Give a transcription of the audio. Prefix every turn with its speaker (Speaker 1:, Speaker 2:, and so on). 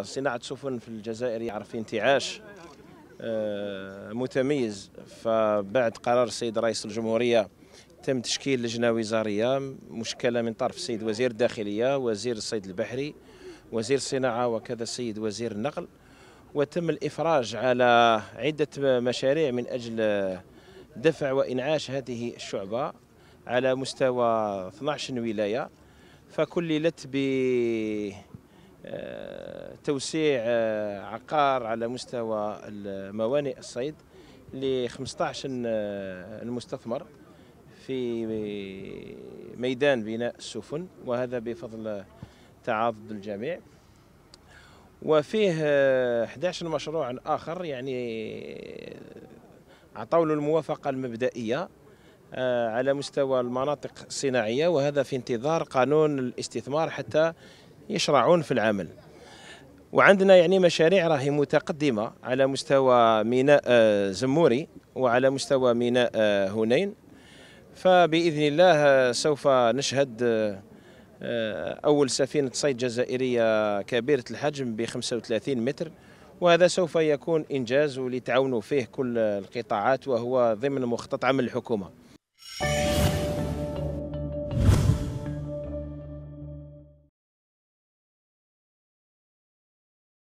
Speaker 1: صناعة سفن في الجزائر يعرف انتعاش آه، متميز فبعد قرار السيد رئيس الجمهورية تم تشكيل لجنة وزارية مشكلة من طرف السيد وزير الداخلية وزير الصيد البحري وزير الصناعة وكذا السيد وزير النقل وتم الإفراج على عدة مشاريع من أجل دفع وإنعاش هذه الشعبة على مستوى 12 ولاية فكللت ب توسيع آه، عقار على مستوى موانئ الصيد ل 15 آه، المستثمر في ميدان بناء السفن وهذا بفضل تعاضد الجميع وفيه 11 آه، مشروع آخر يعني عطوا له الموافقة المبدئية على مستوى المناطق الصناعية وهذا في انتظار قانون الاستثمار حتى يشرعون في العمل وعندنا يعني مشاريع راهي متقدمه على مستوى ميناء آه، زموري وعلى مستوى ميناء هنين آه، فباذن الله آه، سوف نشهد اول سفينه صيد جزائريه كبيره الحجم ب 35 متر وهذا سوف يكون انجاز لتعاونوا فيه كل القطاعات وهو ضمن مخطط عمل الحكومه